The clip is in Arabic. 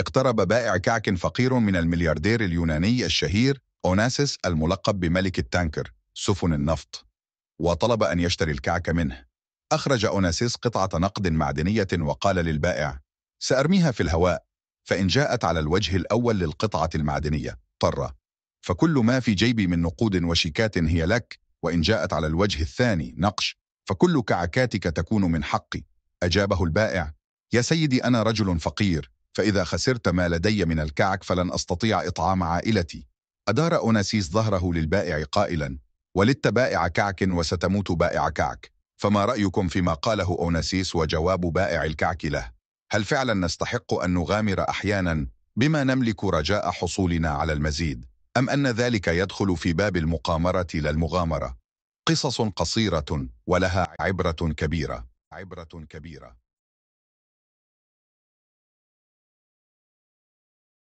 اقترب بائع كعك فقير من الملياردير اليوناني الشهير أوناسيس الملقب بملك التانكر سفن النفط وطلب أن يشتري الكعك منه أخرج أوناسيس قطعة نقد معدنية وقال للبائع سأرميها في الهواء فإن جاءت على الوجه الأول للقطعة المعدنية طرة فكل ما في جيبي من نقود وشيكات هي لك وإن جاءت على الوجه الثاني نقش فكل كعكاتك تكون من حقي أجابه البائع يا سيدي أنا رجل فقير فإذا خسرت ما لدي من الكعك فلن أستطيع إطعام عائلتي أدار أوناسيس ظهره للبائع قائلا ولدت بائع كعك وستموت بائع كعك فما رأيكم فيما قاله أوناسيس وجواب بائع الكعك له هل فعلا نستحق أن نغامر أحيانا بما نملك رجاء حصولنا على المزيد أم أن ذلك يدخل في باب المقامرة لا المغامرة قصص قصيرة ولها عبرة كبيرة عبرة كبيرة